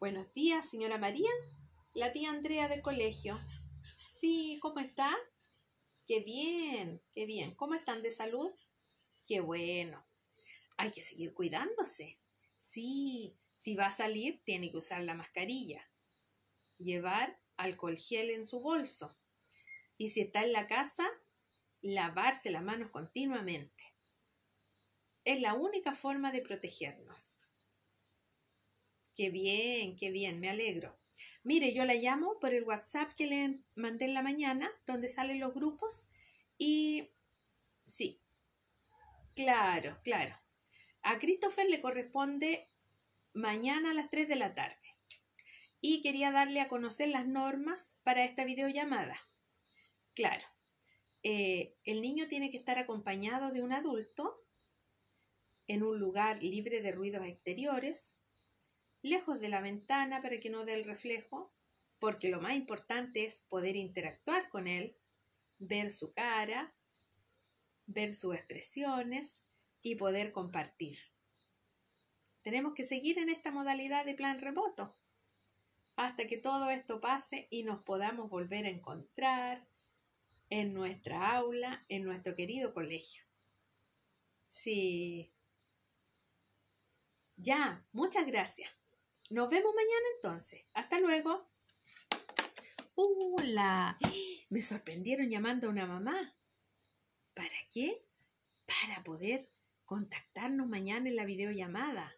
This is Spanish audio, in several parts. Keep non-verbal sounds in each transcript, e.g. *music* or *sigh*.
Buenos días, señora María. La tía Andrea del colegio. Sí, ¿cómo está? Qué bien, qué bien. ¿Cómo están de salud? Qué bueno. Hay que seguir cuidándose. Sí, si va a salir, tiene que usar la mascarilla. Llevar alcohol gel en su bolso. Y si está en la casa, lavarse las manos continuamente. Es la única forma de protegernos. Qué bien, qué bien, me alegro. Mire, yo la llamo por el WhatsApp que le mandé en la mañana, donde salen los grupos. Y sí, claro, claro. A Christopher le corresponde mañana a las 3 de la tarde. Y quería darle a conocer las normas para esta videollamada. Claro, eh, el niño tiene que estar acompañado de un adulto en un lugar libre de ruidos exteriores lejos de la ventana para que no dé el reflejo, porque lo más importante es poder interactuar con él, ver su cara, ver sus expresiones y poder compartir. Tenemos que seguir en esta modalidad de plan remoto hasta que todo esto pase y nos podamos volver a encontrar en nuestra aula, en nuestro querido colegio. Sí. Ya, muchas gracias. Nos vemos mañana entonces. Hasta luego. ¡Hola! *gasps* Me sorprendieron llamando a una mamá. ¿Para qué? Para poder contactarnos mañana en la videollamada.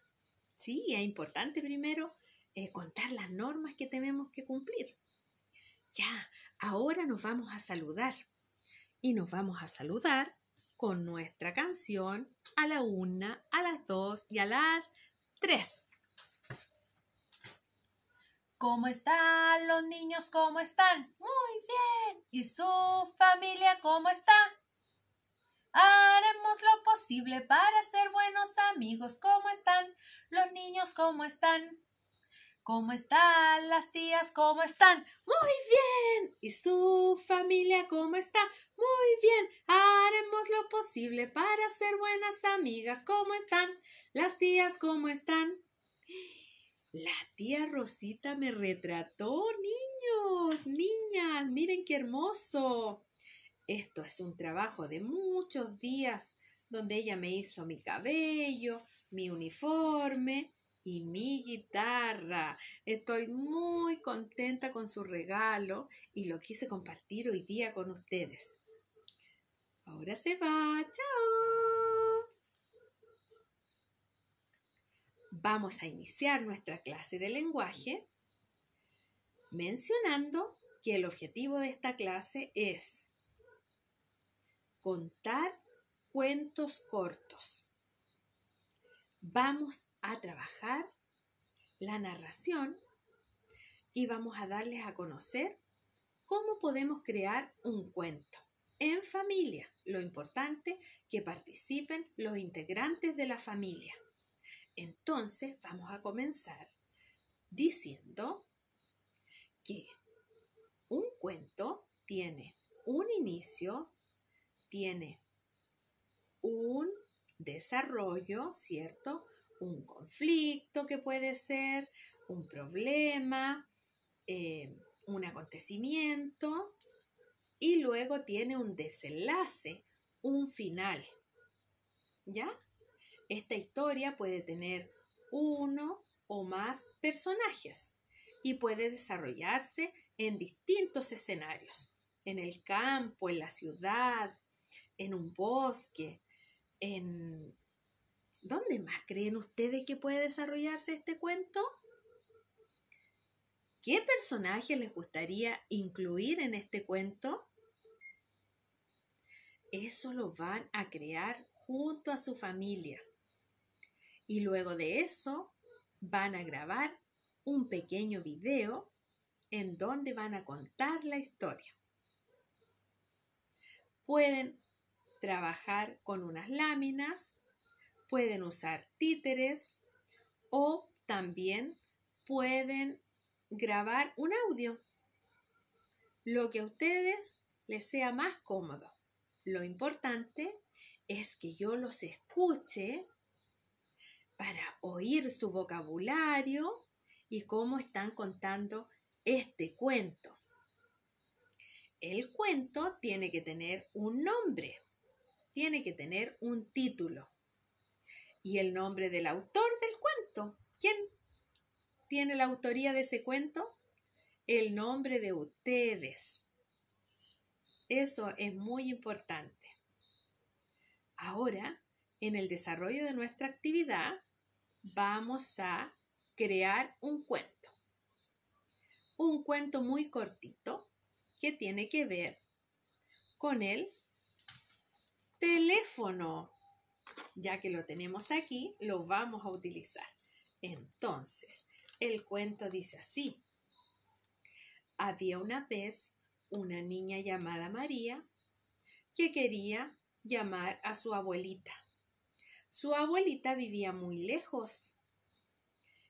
Sí, es importante primero eh, contar las normas que tenemos que cumplir. Ya, ahora nos vamos a saludar. Y nos vamos a saludar con nuestra canción a la una, a las dos y a las tres. ¿Cómo están los niños? ¿Cómo están? Muy bien. ¿Y su familia cómo está? Haremos lo posible para ser buenos amigos. ¿Cómo están los niños? ¿Cómo están? ¿Cómo están las tías? ¿Cómo están? Muy bien. ¿Y su familia cómo está? Muy bien. Haremos lo posible para ser buenas amigas. ¿Cómo están las tías? ¿Cómo están? La tía Rosita me retrató, niños, niñas, miren qué hermoso. Esto es un trabajo de muchos días, donde ella me hizo mi cabello, mi uniforme y mi guitarra. Estoy muy contenta con su regalo y lo quise compartir hoy día con ustedes. Ahora se va, chao. Vamos a iniciar nuestra clase de lenguaje mencionando que el objetivo de esta clase es contar cuentos cortos. Vamos a trabajar la narración y vamos a darles a conocer cómo podemos crear un cuento en familia. Lo importante que participen los integrantes de la familia. Entonces vamos a comenzar diciendo que un cuento tiene un inicio, tiene un desarrollo, ¿cierto? Un conflicto que puede ser, un problema, eh, un acontecimiento y luego tiene un desenlace, un final. ¿Ya? Esta historia puede tener uno o más personajes y puede desarrollarse en distintos escenarios, en el campo, en la ciudad, en un bosque, en... ¿Dónde más creen ustedes que puede desarrollarse este cuento? ¿Qué personaje les gustaría incluir en este cuento? Eso lo van a crear junto a su familia. Y luego de eso van a grabar un pequeño video en donde van a contar la historia. Pueden trabajar con unas láminas, pueden usar títeres o también pueden grabar un audio, lo que a ustedes les sea más cómodo. Lo importante es que yo los escuche para oír su vocabulario y cómo están contando este cuento. El cuento tiene que tener un nombre, tiene que tener un título y el nombre del autor del cuento. ¿Quién tiene la autoría de ese cuento? El nombre de ustedes. Eso es muy importante. Ahora en el desarrollo de nuestra actividad vamos a crear un cuento. Un cuento muy cortito que tiene que ver con el teléfono. Ya que lo tenemos aquí, lo vamos a utilizar. Entonces, el cuento dice así. Había una vez una niña llamada María que quería llamar a su abuelita su abuelita vivía muy lejos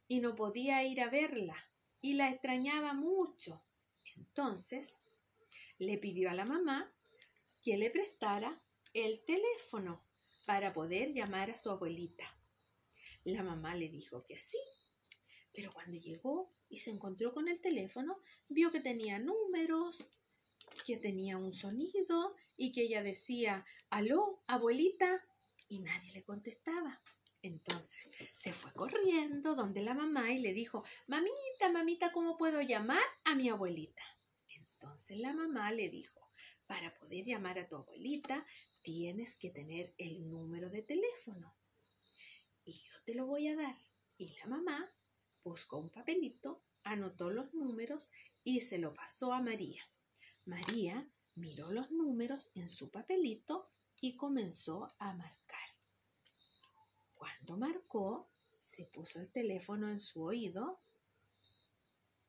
y no podía ir a verla y la extrañaba mucho. Entonces, le pidió a la mamá que le prestara el teléfono para poder llamar a su abuelita. La mamá le dijo que sí, pero cuando llegó y se encontró con el teléfono, vio que tenía números, que tenía un sonido y que ella decía, aló, abuelita, y nadie le contestaba. Entonces se fue corriendo donde la mamá y le dijo, mamita, mamita, ¿cómo puedo llamar a mi abuelita? Entonces la mamá le dijo, para poder llamar a tu abuelita tienes que tener el número de teléfono. Y yo te lo voy a dar. Y la mamá buscó un papelito, anotó los números y se lo pasó a María. María miró los números en su papelito y comenzó a marcar. Cuando marcó, se puso el teléfono en su oído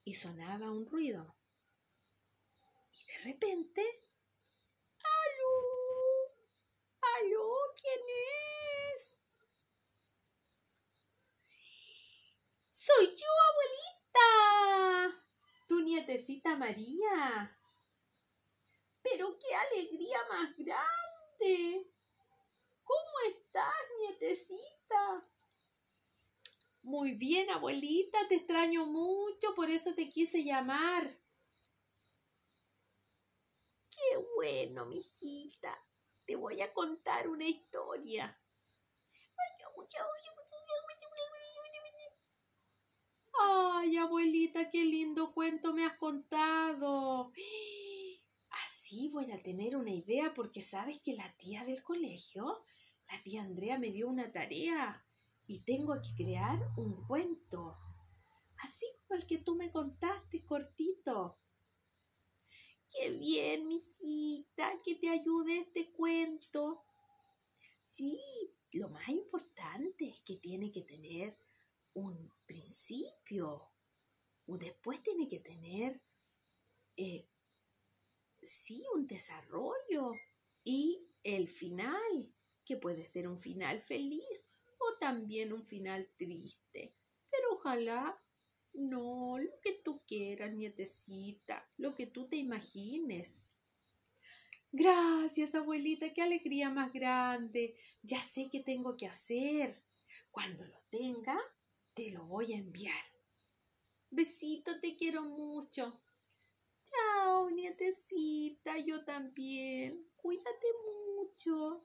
y sonaba un ruido. Y de repente... ¡Aló! ¡Aló! ¿Quién es? Soy yo, abuelita. Tu nietecita María. Pero qué alegría más grande. ¿Cómo estás, nietecita? Muy bien, abuelita, te extraño mucho, por eso te quise llamar. Qué bueno, mijita. Te voy a contar una historia. Ay, abuelita, qué lindo cuento me has contado. Así voy a tener una idea porque sabes que la tía del colegio la tía Andrea me dio una tarea y tengo que crear un cuento, así como el que tú me contaste, cortito. Qué bien, mijita, que te ayude este cuento. Sí, lo más importante es que tiene que tener un principio, o después tiene que tener, eh, sí, un desarrollo y el final que puede ser un final feliz o también un final triste. Pero ojalá no, lo que tú quieras, nietecita, lo que tú te imagines. Gracias, abuelita, qué alegría más grande. Ya sé qué tengo que hacer. Cuando lo tenga, te lo voy a enviar. Besito, te quiero mucho. Chao, nietecita, yo también. Cuídate mucho.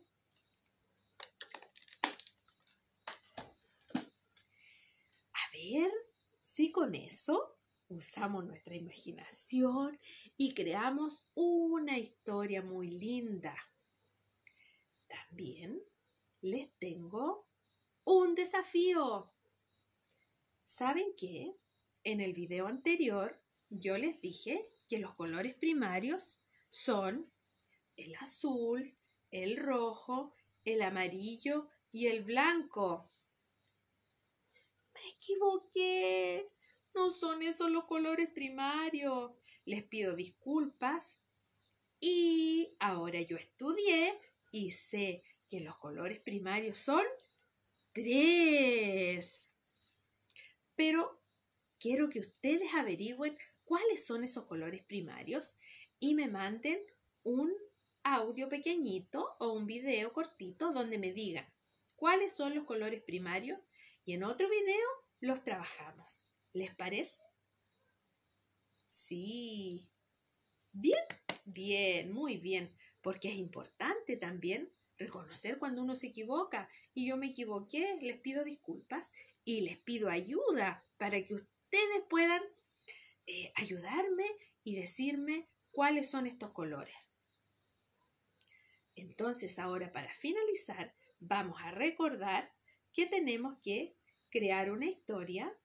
si con eso usamos nuestra imaginación y creamos una historia muy linda. También les tengo un desafío. ¿Saben qué? En el video anterior yo les dije que los colores primarios son el azul, el rojo, el amarillo y el blanco me equivoqué. No son esos los colores primarios. Les pido disculpas. Y ahora yo estudié y sé que los colores primarios son tres. Pero quiero que ustedes averigüen cuáles son esos colores primarios y me manden un audio pequeñito o un video cortito donde me digan cuáles son los colores primarios y en otro video los trabajamos. ¿Les parece? Sí. Bien, bien, muy bien. Porque es importante también reconocer cuando uno se equivoca. Y yo me equivoqué, les pido disculpas y les pido ayuda para que ustedes puedan eh, ayudarme y decirme cuáles son estos colores. Entonces ahora para finalizar vamos a recordar que tenemos que crear una historia,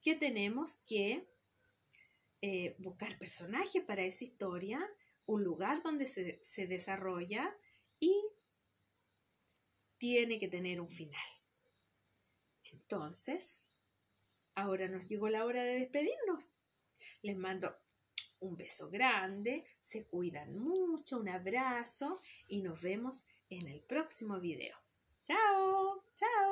que tenemos que eh, buscar personajes para esa historia, un lugar donde se, se desarrolla y tiene que tener un final. Entonces, ahora nos llegó la hora de despedirnos. Les mando un beso grande, se cuidan mucho, un abrazo y nos vemos en el próximo video. Chao, chao.